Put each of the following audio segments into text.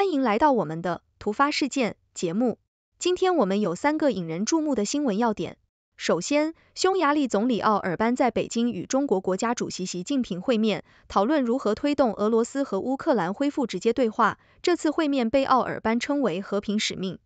欢迎来到我们的突发事件节目。今天我们有三个引人注目的新闻要点。首先，匈牙利总理奥尔班在北京与中国国家主席习近平会面，讨论如何推动俄罗斯和乌克兰恢复直接对话。这次会面被奥尔班称为和平使命。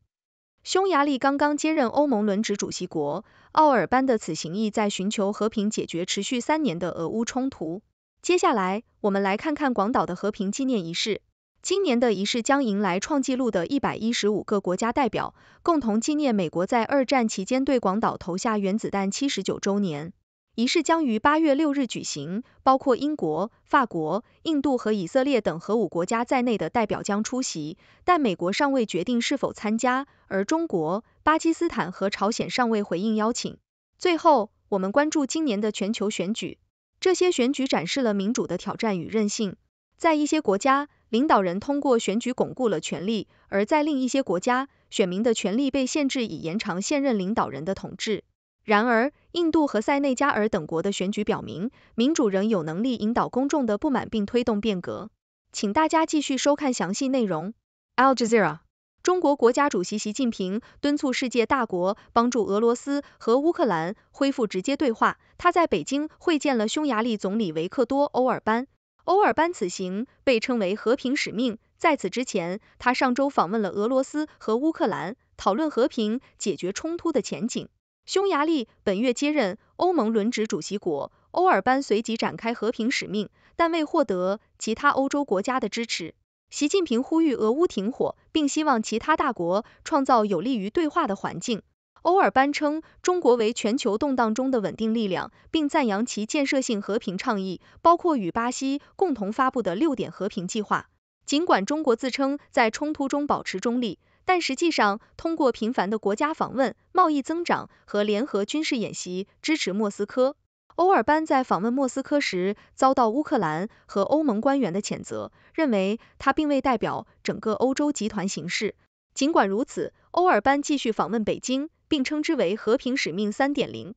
匈牙利刚刚接任欧盟轮值主席国，奥尔班的此行意在寻求和平解决持续三年的俄乌冲突。接下来，我们来看看广岛的和平纪念仪式。今年的仪式将迎来创纪录的115个国家代表，共同纪念美国在二战期间对广岛投下原子弹79周年。仪式将于8月6日举行，包括英国、法国、印度和以色列等核武国家在内的代表将出席，但美国尚未决定是否参加，而中国、巴基斯坦和朝鲜尚未回应邀请。最后，我们关注今年的全球选举，这些选举展示了民主的挑战与韧性。在一些国家，领导人通过选举巩固了权力；而在另一些国家，选民的权利被限制以延长现任领导人的统治。然而，印度和塞内加尔等国的选举表明，民主仍有能力引导公众的不满并推动变革。请大家继续收看详细内容。Al Jazeera，中国国家主席习近平敦促世界大国帮助俄罗斯和乌克兰恢复直接对话。他在北京会见了匈牙利总理维克多·欧尔班。欧尔班此行被称为和平使命。在此之前，他上周访问了俄罗斯和乌克兰，讨论和平解决冲突的前景。匈牙利本月接任欧盟轮值主席国，欧尔班随即展开和平使命，但未获得其他欧洲国家的支持。习近平呼吁俄乌停火，并希望其他大国创造有利于对话的环境。欧尔班称中国为全球动荡中的稳定力量，并赞扬其建设性和平倡议，包括与巴西共同发布的六点和平计划。尽管中国自称在冲突中保持中立，但实际上通过频繁的国家访问、贸易增长和联合军事演习支持莫斯科。欧尔班在访问莫斯科时遭到乌克兰和欧盟官员的谴责，认为他并未代表整个欧洲集团行事。尽管如此，欧尔班继续访问北京。并称之为“和平使命”三点零。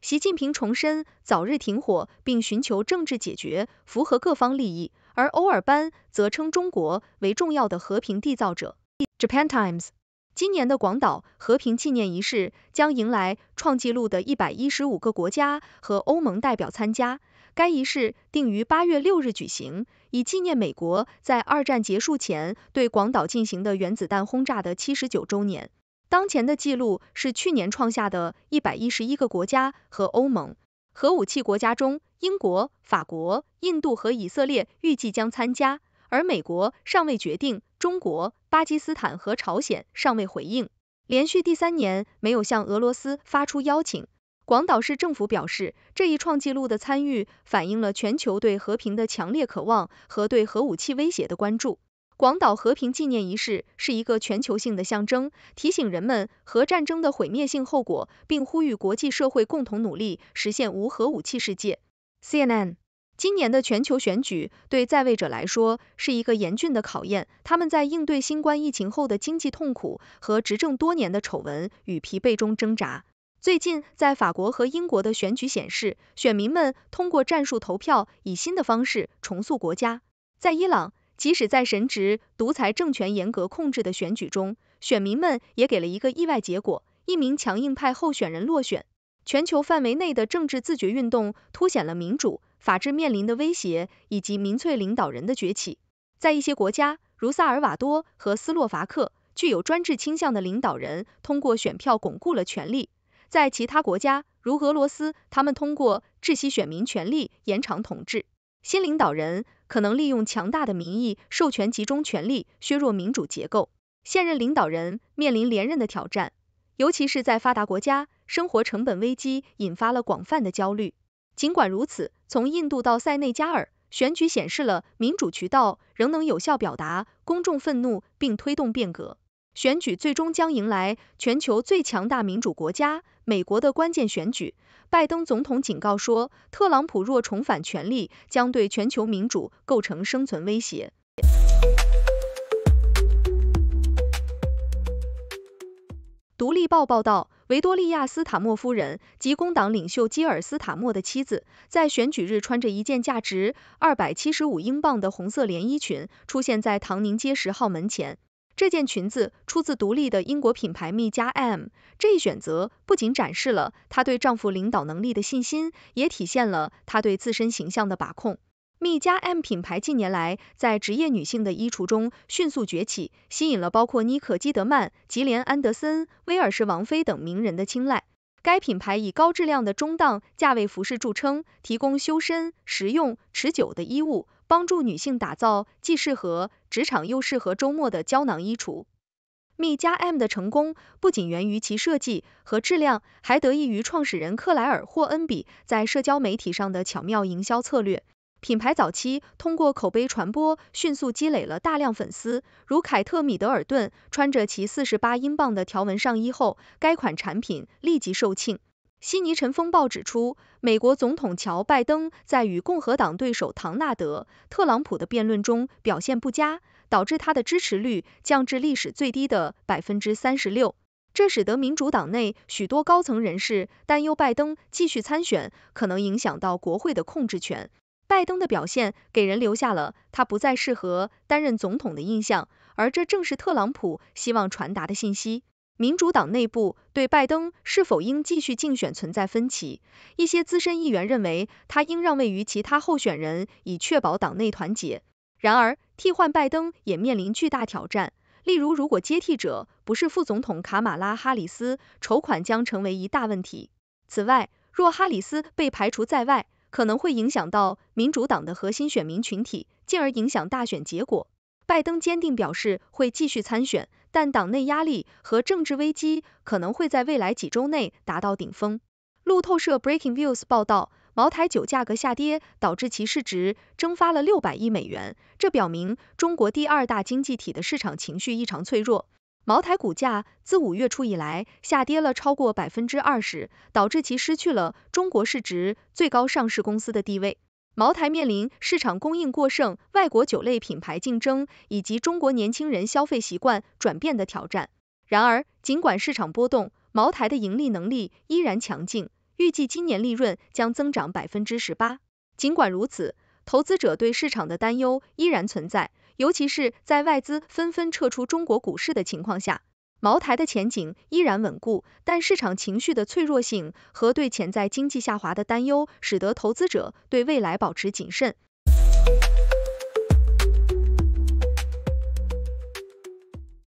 习近平重申，早日停火并寻求政治解决，符合各方利益。而欧尔班则称中国为重要的和平缔造者。Japan Times：今年的广岛和平纪念仪式将迎来创纪录的一百一十五个国家和欧盟代表参加。该仪式定于八月六日举行，以纪念美国在二战结束前对广岛进行的原子弹轰炸的七十九周年。当前的记录是去年创下的一百一十一个国家和欧盟核武器国家中，英国、法国、印度和以色列预计将参加，而美国尚未决定，中国、巴基斯坦和朝鲜尚未回应，连续第三年没有向俄罗斯发出邀请。广岛市政府表示，这一创纪录的参与反映了全球对和平的强烈渴望和对核武器威胁的关注。广岛和平纪念仪式是一个全球性的象征，提醒人们核战争的毁灭性后果，并呼吁国际社会共同努力实现无核武器世界。CNN。今年的全球选举对在位者来说是一个严峻的考验，他们在应对新冠疫情后的经济痛苦和执政多年的丑闻与疲惫中挣扎。最近，在法国和英国的选举显示，选民们通过战术投票以新的方式重塑国家。在伊朗。即使在神职独裁政权严格控制的选举中，选民们也给了一个意外结果：一名强硬派候选人落选。全球范围内的政治自觉运动凸显了民主、法治面临的威胁，以及民粹领导人的崛起。在一些国家，如萨尔瓦多和斯洛伐克，具有专制倾向的领导人通过选票巩固了权力；在其他国家，如俄罗斯，他们通过窒息选民权利延长统治。新领导人。可能利用强大的民意授权集中权力，削弱民主结构。现任领导人面临连任的挑战，尤其是在发达国家，生活成本危机引发了广泛的焦虑。尽管如此，从印度到塞内加尔，选举显示了民主渠道仍能有效表达公众愤怒并推动变革。选举最终将迎来全球最强大民主国家。美国的关键选举，拜登总统警告说，特朗普若重返权力，将对全球民主构成生存威胁。《独立报》报道，维多利亚·斯塔默夫人及工党领袖基尔·斯塔默的妻子，在选举日穿着一件价值二百七十五英镑的红色连衣裙，出现在唐宁街十号门前。这件裙子出自独立的英国品牌 M 加 M。这一选择不仅展示了她对丈夫领导能力的信心，也体现了她对自身形象的把控。M 加 M 品牌近年来在职业女性的衣橱中迅速崛起，吸引了包括妮可基德曼、吉莲安德森、威尔士王妃等名人的青睐。该品牌以高质量的中档价位服饰著称，提供修身、实用、持久的衣物。帮助女性打造既适合职场又适合周末的胶囊衣橱。Me 加 M 的成功不仅源于其设计和质量，还得益于创始人克莱尔·霍恩比在社交媒体上的巧妙营销策略。品牌早期通过口碑传播迅速积累了大量粉丝，如凯特·米德尔顿穿着其48英镑的条纹上衣后，该款产品立即售罄。《悉尼晨风报》指出，美国总统乔拜登在与共和党对手唐纳德·特朗普的辩论中表现不佳，导致他的支持率降至历史最低的百分之三十六。这使得民主党内许多高层人士担忧，拜登继续参选可能影响到国会的控制权。拜登的表现给人留下了他不再适合担任总统的印象，而这正是特朗普希望传达的信息。民主党内部对拜登是否应继续竞选存在分歧。一些资深议员认为他应让位于其他候选人，以确保党内团结。然而，替换拜登也面临巨大挑战。例如，如果接替者不是副总统卡马拉·哈里斯，筹款将成为一大问题。此外，若哈里斯被排除在外，可能会影响到民主党的核心选民群体，进而影响大选结果。拜登坚定表示会继续参选。但党内压力和政治危机可能会在未来几周内达到顶峰。路透社 Breaking Views 报道，茅台酒价格下跌导致其市值蒸发了六百亿美元，这表明中国第二大经济体的市场情绪异常脆弱。茅台股价自五月初以来下跌了超过百分之二十，导致其失去了中国市值最高上市公司的地位。茅台面临市场供应过剩、外国酒类品牌竞争以及中国年轻人消费习惯转变的挑战。然而，尽管市场波动，茅台的盈利能力依然强劲，预计今年利润将增长百分之十八。尽管如此，投资者对市场的担忧依然存在，尤其是在外资纷纷撤出中国股市的情况下。茅台的前景依然稳固，但市场情绪的脆弱性和对潜在经济下滑的担忧，使得投资者对未来保持谨慎。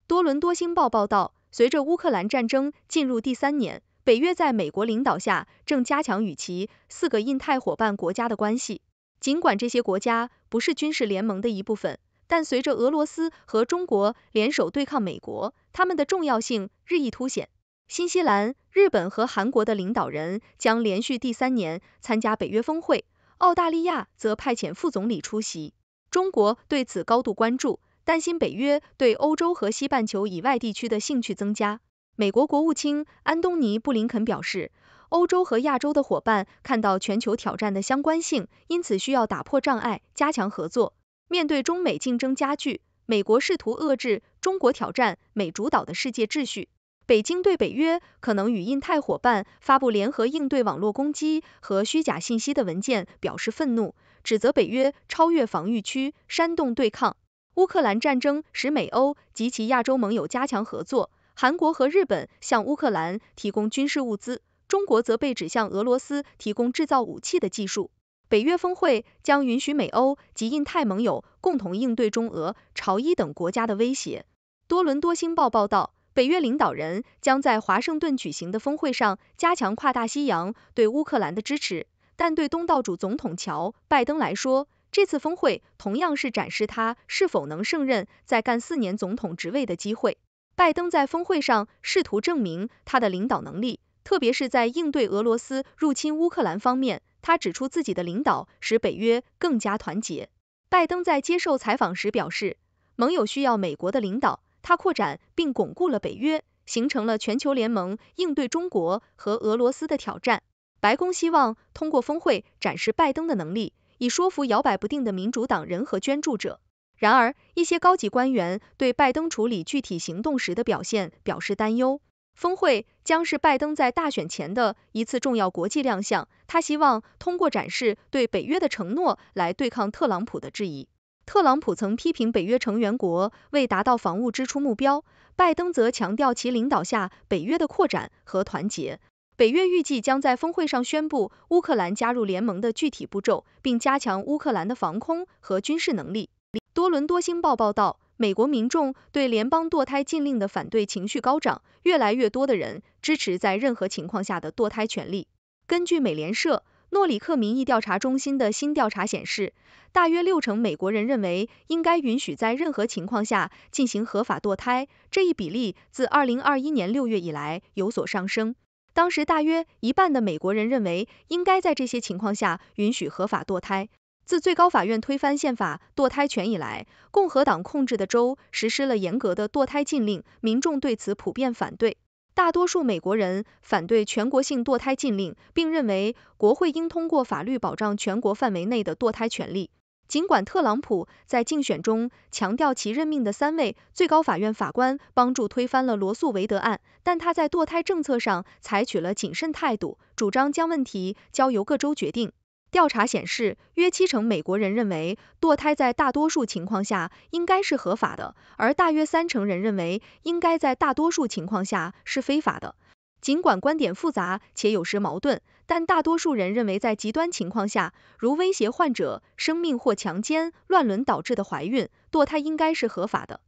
多伦多星报报道，随着乌克兰战争进入第三年，北约在美国领导下正加强与其四个印太伙伴国家的关系，尽管这些国家不是军事联盟的一部分。但随着俄罗斯和中国联手对抗美国，他们的重要性日益凸显。新西兰、日本和韩国的领导人将连续第三年参加北约峰会，澳大利亚则派遣副总理出席。中国对此高度关注，担心北约对欧洲和西半球以外地区的兴趣增加。美国国务卿安东尼·布林肯表示，欧洲和亚洲的伙伴看到全球挑战的相关性，因此需要打破障碍，加强合作。面对中美竞争加剧，美国试图遏制中国挑战美主导的世界秩序。北京对北约可能与印太伙伴发布联合应对网络攻击和虚假信息的文件表示愤怒，指责北约超越防御区，煽动对抗。乌克兰战争使美欧及其亚洲盟友加强合作，韩国和日本向乌克兰提供军事物资，中国则被指向俄罗斯提供制造武器的技术。北约峰会将允许美欧及印太盟友共同应对中俄、朝、伊等国家的威胁。多伦多星报报道，北约领导人将在华盛顿举行的峰会上加强跨大西洋对乌克兰的支持，但对东道主总统乔·拜登来说，这次峰会同样是展示他是否能胜任再干四年总统职位的机会。拜登在峰会上试图证明他的领导能力，特别是在应对俄罗斯入侵乌克兰方面。他指出自己的领导使北约更加团结。拜登在接受采访时表示，盟友需要美国的领导，他扩展并巩固了北约，形成了全球联盟应对中国和俄罗斯的挑战。白宫希望通过峰会展示拜登的能力，以说服摇摆不定的民主党人和捐助者。然而，一些高级官员对拜登处理具体行动时的表现表示担忧。峰会将是拜登在大选前的一次重要国际亮相，他希望通过展示对北约的承诺来对抗特朗普的质疑。特朗普曾批评北约成员国未达到防务支出目标，拜登则强调其领导下北约的扩展和团结。北约预计将在峰会上宣布乌克兰加入联盟的具体步骤，并加强乌克兰的防空和军事能力。多伦多星报报道。美国民众对联邦堕胎禁令的反对情绪高涨，越来越多的人支持在任何情况下的堕胎权利。根据美联社诺里克民意调查中心的新调查显示，大约六成美国人认为应该允许在任何情况下进行合法堕胎，这一比例自2021年6月以来有所上升。当时，大约一半的美国人认为应该在这些情况下允许合法堕胎。自最高法院推翻宪法堕胎权以来，共和党控制的州实施了严格的堕胎禁令，民众对此普遍反对。大多数美国人反对全国性堕胎禁令，并认为国会应通过法律保障全国范围内的堕胎权利。尽管特朗普在竞选中强调其任命的三位最高法院法官帮助推翻了罗素韦德案，但他在堕胎政策上采取了谨慎态度，主张将问题交由各州决定。调查显示，约七成美国人认为堕胎在大多数情况下应该是合法的，而大约三成人认为应该在大多数情况下是非法的。尽管观点复杂且有时矛盾，但大多数人认为在极端情况下，如威胁患者生命或强奸、乱伦导致的怀孕，堕胎应该是合法的。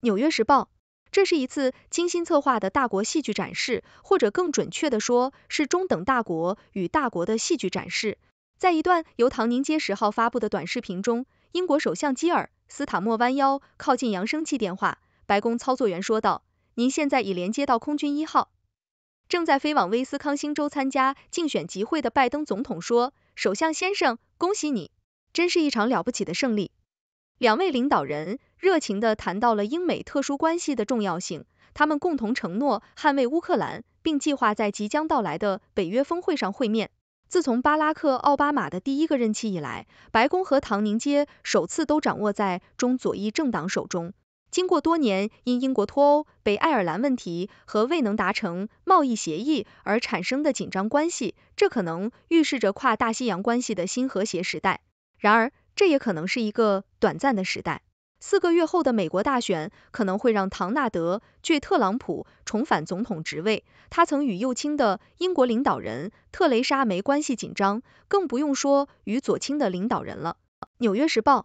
纽约时报。这是一次精心策划的大国戏剧展示，或者更准确的说，是中等大国与大国的戏剧展示。在一段由唐宁街十号发布的短视频中，英国首相基尔·斯塔默弯腰靠近扬声器电话，白宫操作员说道：“您现在已连接到空军一号，正在飞往威斯康星州参加竞选集会的拜登总统说，首相先生，恭喜你，真是一场了不起的胜利。”两位领导人热情地谈到了英美特殊关系的重要性，他们共同承诺捍卫乌克兰，并计划在即将到来的北约峰会上会面。自从巴拉克·奥巴马的第一个任期以来，白宫和唐宁街首次都掌握在中左翼政党手中。经过多年因英国脱欧、北爱尔兰问题和未能达成贸易协议而产生的紧张关系，这可能预示着跨大西洋关系的新和谐时代。然而，这也可能是一个。短暂的时代。四个月后的美国大选可能会让唐纳德·据特朗普重返总统职位。他曾与右倾的英国领导人特蕾莎梅关系紧张，更不用说与左倾的领导人了。《纽约时报》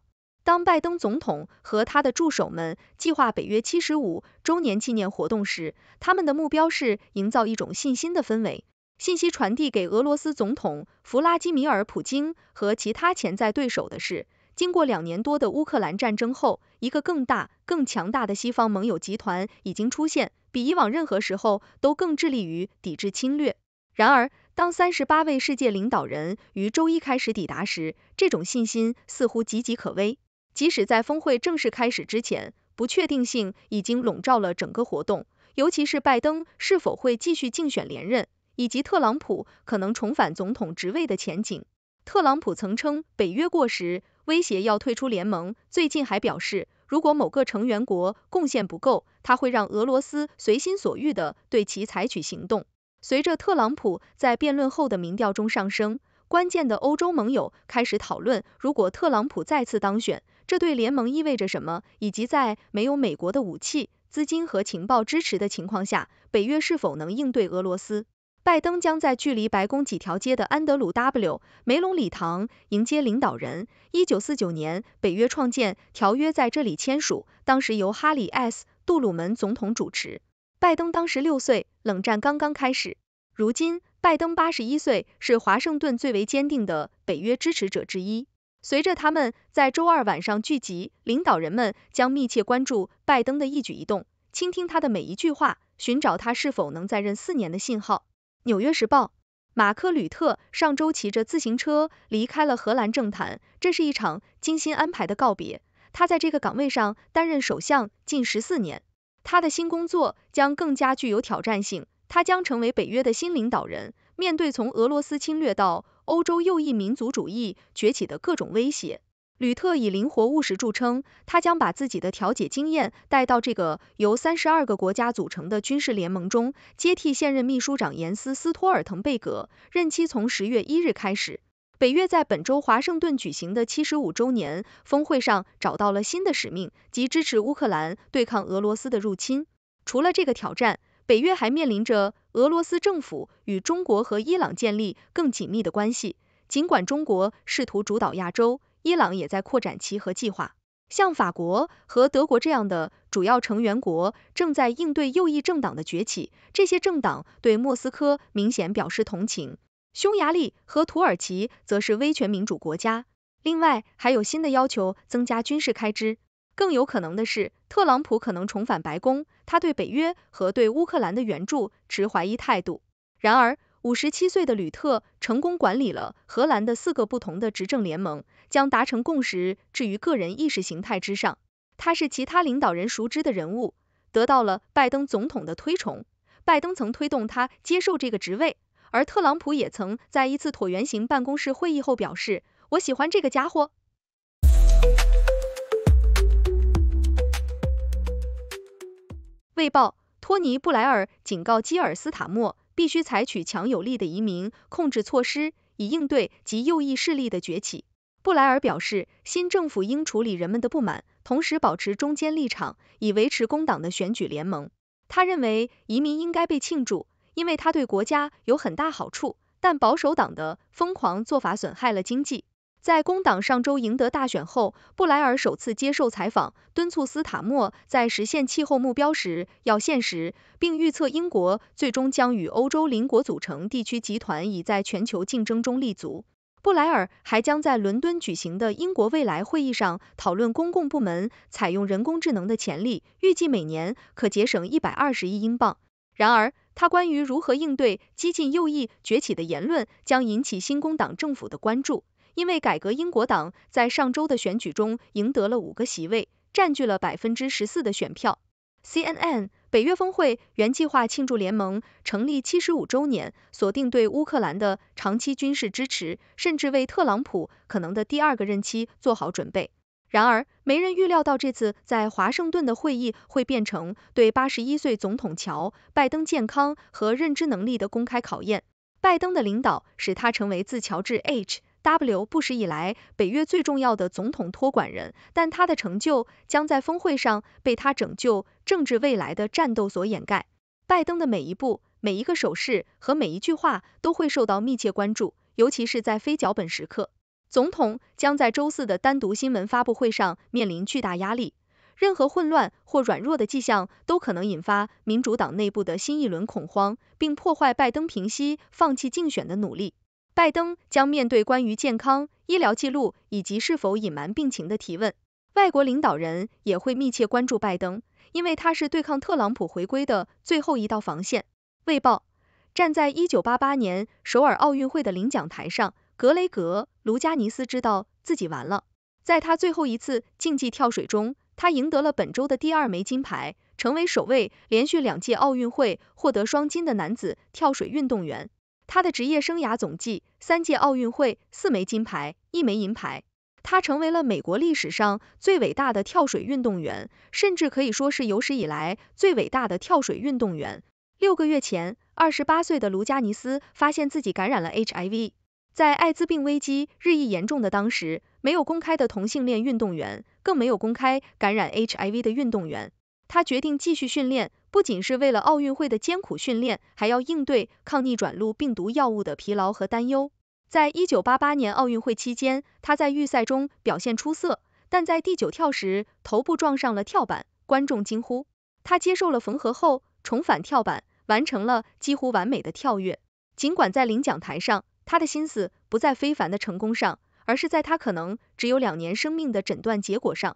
当拜登总统和他的助手们计划北约七十五周年纪念活动时，他们的目标是营造一种信心的氛围。信息传递给俄罗斯总统弗拉基米尔·普京和其他潜在对手的是。经过两年多的乌克兰战争后，一个更大、更强大的西方盟友集团已经出现，比以往任何时候都更致力于抵制侵略。然而，当三十八位世界领导人于周一开始抵达时，这种信心似乎岌岌可危。即使在峰会正式开始之前，不确定性已经笼罩了整个活动，尤其是拜登是否会继续竞选连任，以及特朗普可能重返总统职位的前景。特朗普曾称北约过时。威胁要退出联盟。最近还表示，如果某个成员国贡献不够，他会让俄罗斯随心所欲地对其采取行动。随着特朗普在辩论后的民调中上升，关键的欧洲盟友开始讨论，如果特朗普再次当选，这对联盟意味着什么，以及在没有美国的武器、资金和情报支持的情况下，北约是否能应对俄罗斯。拜登将在距离白宫几条街的安德鲁 W. 梅隆礼堂迎接领导人。一九四九年，北约创建条约在这里签署，当时由哈里 S. 杜鲁门总统主持。拜登当时六岁，冷战刚刚开始。如今，拜登八十一岁，是华盛顿最为坚定的北约支持者之一。随着他们在周二晚上聚集，领导人们将密切关注拜登的一举一动，倾听他的每一句话，寻找他是否能再任四年的信号。《纽约时报》：马克吕特上周骑着自行车离开了荷兰政坛，这是一场精心安排的告别。他在这个岗位上担任首相近十四年，他的新工作将更加具有挑战性。他将成为北约的新领导人，面对从俄罗斯侵略到欧洲右翼民族主义崛起的各种威胁。吕特以灵活务实著称，他将把自己的调解经验带到这个由三十二个国家组成的军事联盟中，接替现任秘书长斯·斯·托尔滕贝格，任期从十月一日开始。北约在本周华盛顿举行的七十五周年峰会上找到了新的使命，即支持乌克兰对抗俄罗斯的入侵。除了这个挑战，北约还面临着俄罗斯政府与中国和伊朗建立更紧密的关系，尽管中国试图主导亚洲。伊朗也在扩展其核计划。像法国和德国这样的主要成员国正在应对右翼政党的崛起，这些政党对莫斯科明显表示同情。匈牙利和土耳其则是威权民主国家。另外，还有新的要求增加军事开支。更有可能的是，特朗普可能重返白宫，他对北约和对乌克兰的援助持怀疑态度。然而，五十七岁的吕特成功管理了荷兰的四个不同的执政联盟，将达成共识置于个人意识形态之上。他是其他领导人熟知的人物，得到了拜登总统的推崇。拜登曾推动他接受这个职位，而特朗普也曾在一次椭圆形办公室会议后表示：“我喜欢这个家伙。”《卫报》：托尼·布莱尔警告基尔斯塔默。必须采取强有力的移民控制措施，以应对及右翼势力的崛起。布莱尔表示，新政府应处理人们的不满，同时保持中间立场，以维持工党的选举联盟。他认为，移民应该被庆祝，因为他对国家有很大好处，但保守党的疯狂做法损害了经济。在工党上周赢得大选后，布莱尔首次接受采访，敦促斯塔默在实现气候目标时要现实，并预测英国最终将与欧洲邻国组成地区集团，以在全球竞争中立足。布莱尔还将在伦敦举行的英国未来会议上讨论公共部门采用人工智能的潜力，预计每年可节省一百二十亿英镑。然而，他关于如何应对激进右翼崛起的言论将引起新工党政府的关注。因为改革英国党在上周的选举中赢得了五个席位，占据了百分之十四的选票。CNN。北约峰会原计划庆祝联盟成立七十五周年，锁定对乌克兰的长期军事支持，甚至为特朗普可能的第二个任期做好准备。然而，没人预料到这次在华盛顿的会议会变成对八十一岁总统乔拜登健康和认知能力的公开考验。拜登的领导使他成为自乔治 H。W 不时以来，北约最重要的总统托管人，但他的成就将在峰会上被他拯救政治未来的战斗所掩盖。拜登的每一步、每一个手势和每一句话都会受到密切关注，尤其是在非脚本时刻。总统将在周四的单独新闻发布会上面临巨大压力，任何混乱或软弱的迹象都可能引发民主党内部的新一轮恐慌，并破坏拜登平息、放弃竞选的努力。拜登将面对关于健康、医疗记录以及是否隐瞒病情的提问。外国领导人也会密切关注拜登，因为他是对抗特朗普回归的最后一道防线。《卫报》站在一九八八年首尔奥运会的领奖台上，格雷格·卢加尼斯知道自己完了。在他最后一次竞技跳水中，他赢得了本周的第二枚金牌，成为首位连续两届奥运会获得双金的男子跳水运动员。他的职业生涯总计三届奥运会，四枚金牌，一枚银牌。他成为了美国历史上最伟大的跳水运动员，甚至可以说是有史以来最伟大的跳水运动员。六个月前，二十八岁的卢加尼斯发现自己感染了 HIV。在艾滋病危机日益严重的当时，没有公开的同性恋运动员，更没有公开感染 HIV 的运动员。他决定继续训练。不仅是为了奥运会的艰苦训练，还要应对抗逆转录病毒药物的疲劳和担忧。在一九八八年奥运会期间，他在预赛中表现出色，但在第九跳时头部撞上了跳板，观众惊呼。他接受了缝合后，重返跳板，完成了几乎完美的跳跃。尽管在领奖台上，他的心思不在非凡的成功上，而是在他可能只有两年生命的诊断结果上。